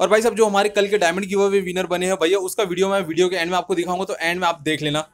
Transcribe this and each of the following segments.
और भाई साहब जो हमारे कल के डायमंड की विनर बने हैं भैया उसका वीडियो मैं वीडियो के एंड में आपको दिखाऊंगा तो एंड में आप देख लेना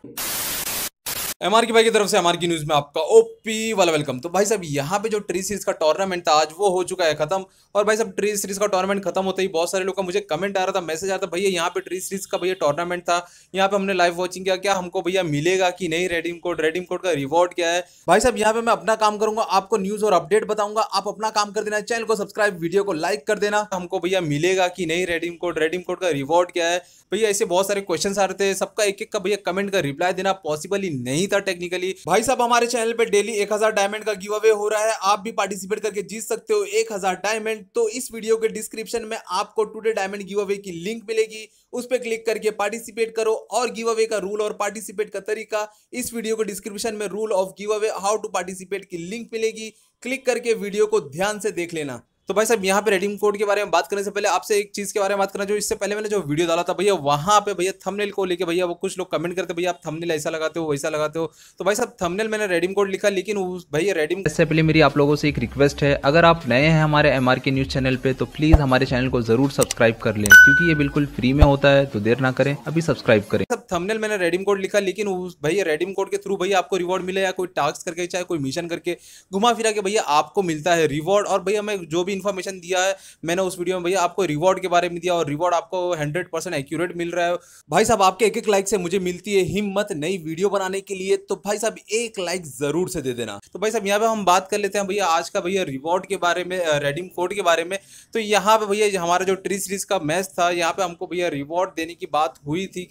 एम आर की भाई की तरफ से एम की न्यूज़ में आपका ओपी वाला वेलकम तो भाई साहब यहाँ पे जो ट्री सीरीज़ का टूर्नामेंट था आज वो हो चुका है खत्म और भाई साहब ट्री सीरीज़ का टूर्नामेंट खत्म होते ही बहुत सारे लोग का मुझे कमेंट आ रहा था मैसेज आ रहा था भैया यहाँ पे ट्री सीरीज़ का भैया टूर्नामेंट था यहाँ पे हमने लाइव वॉचिंग किया क्या हमको भैया मिलेगा कि नहीं रेडीम कोड रेडीम कोड का रिवॉर्ड क्या है भाई साहब यहाँ पे मैं अपना काम करूंगा आपको न्यूज़ और अपडेट बताऊंगा आप अपना काम कर देना चैनल को सब्सक्राइब वीडियो को लाइक कर देना हमको भैया मिलेगा कि नहीं रेडीम कोड रेडीम कोड का रिवॉर्ड क्या है भैया ऐसे बहुत सारे क्वेश्चन आ रहे थे सबका एक एक का भैया कमेंट का रिप्लाई देना पॉसिबल ही नहीं था टेक्निकली भाई साहब हमारे चैनल पे डेली एक डायमंड का गिव अवे हो रहा है आप भी पार्टिसिपेट करके जीत सकते हो एक डायमंड तो इस वीडियो के डिस्क्रिप्शन में आपको टूडे डायमंड गिव अवे की लिंक मिलेगी उस पर क्लिक करके पार्टिसिपेट करो और गिव अवे का रूल और पार्टिसिपेट का तरीका इस वीडियो के डिस्क्रिप्शन में rule of giveaway how to participate की लिंक मिलेगी क्लिक करके वीडियो को ध्यान से देख लेना तो भाई साहब यहाँ पे रेडीम कोड के बारे में बात करने से पहले आपसे एक चीज़ के बारे में बात करना जो इससे पहले मैंने जो वीडियो डाला था भैया वहाँ पे भैया थंबनेल को लेके भैया वो कुछ लोग कमेंट करते भैया आप थंबनेल ऐसा लगाते हो वैसा लगाते हो तो भाई साहब थंबनेल मैंने रेडीम कोड लिखा लेकिन भैया रेडीम इससे पहले मेरी आप लोगों से एक रिक्वेस्ट है अगर आप नए हैं हमारे एम न्यूज़ चैनल पर तो प्लीज़ हमारे चैनल को ज़रूर सब्सक्राइब कर ले क्योंकि ये बिल्कुल फ्री में होता है तो देर ना करें अभी सब्सक्राइब करें सब थमनेल मैंने रेडीम कोड लिखा लेकिन भैया रेडीम कोड के थ्रू भैया आपको रिवॉर्ड मिले या कोई टास्क करके चाहे कोई मिशन करके घुमा फिरा के भैया आपको मिलता है रिवॉर्ड और भैया मैं जो भी इन्फॉर्मेशन दिया है मैंने उस वीडियो में भैया आपको रिवॉर्ड के बारे में दिया और रिवॉर्ड आपको हंड्रेड परसेंट एक्यूरेट मिल रहा है भाई साहब आपके एक एक लाइक से मुझे मिलती है हिम्मत नई वीडियो बनाने के लिए तो भाई साहब एक लाइक जरूर से दे देना तो भाई साहब यहाँ पे हम बात कर लेते हैं भैया आज का भैया रिवॉर्ड के बारे में रेडिम कोड के बारे में तो यहाँ पे भैया हमारा जो ट्री सीरीज का मैच था यहाँ पे हमको भैया रिवॉर्ड देने की बात हुई थी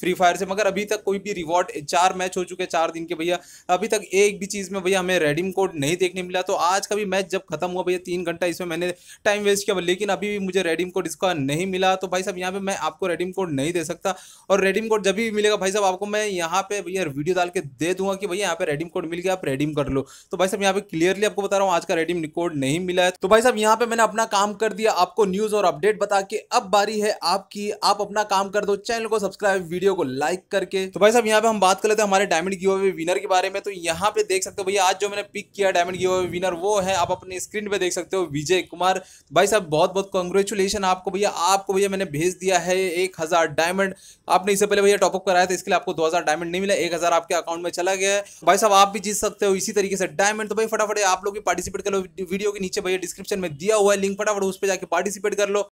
फ्री फायर से मगर अभी तक कोई भी रिवॉर्ड चार मैच हो चुके चार दिन के भैया अभी तक एक भी चीज़ में भैया हमें रेडिम कोड नहीं देखने मिला तो आज का भी मैच जब खत्म हुआ भैया तीन घंटा इसमें मैंने टाइम वेस्ट किया लेकिन अभी भी मुझे रेडीम कोड इसका नहीं मिला तो भाई साहब यहाँ पे मैं आपको रेडीम कोड नहीं दे सकता और रेडीम कोड जब भी मिलेगा भाई साहब आपको मैं यहाँ पे भैया वीडियो डाल के दे दूंगा कि भैया यहाँ पे रेडीम कोड मिल गया आप रेडीम कर लो तो भाई साहब यहाँ पे क्लियरली आपको बता रहा हूँ आज का रेडीम कोड नहीं मिला है तो भाई साहब यहाँ पे मैंने अपना काम कर दिया आपको न्यूज और अपडेट बता के अब बारी है आपकी आप अपना काम कर दो चैनल को सब्सक्राइब वीडियो को लाइक करके तो भाई साहब यहाँ पे हम बात कर लेते हैं हमारे डायमंड गिव अवे विनर के बारे में तो यहाँ पे देख सकते हो भैया आज जो मैंने पिक किया डायमंड गिव अवे विनर वो है आप अपने स्क्रीन पे देख सकते हो विजय अजय कुमार भाई साहब बहुत बहुत कॉन्ग्रेचुलेशन आपको भैया आपको भैया मैंने भेज दिया है एक हज़ार डायमंड आपने इससे पहले भैया टॉपअप कराया था इसके लिए आपको दो हज़ार डायमंड नहीं मिला एक हज़ार आपके अकाउंट में चला गया है भाई साहब आप भी जीत सकते हो इसी तरीके से डायमंड तो भाई फटाफट आप लोग भी पार्टिसिपेट कर लो वीडियो के नीचे भैया डिस्क्रिप्शन में दिया हुआ है लिंक फटाफट उस पर जाकर पार्टिसिपेट कर लो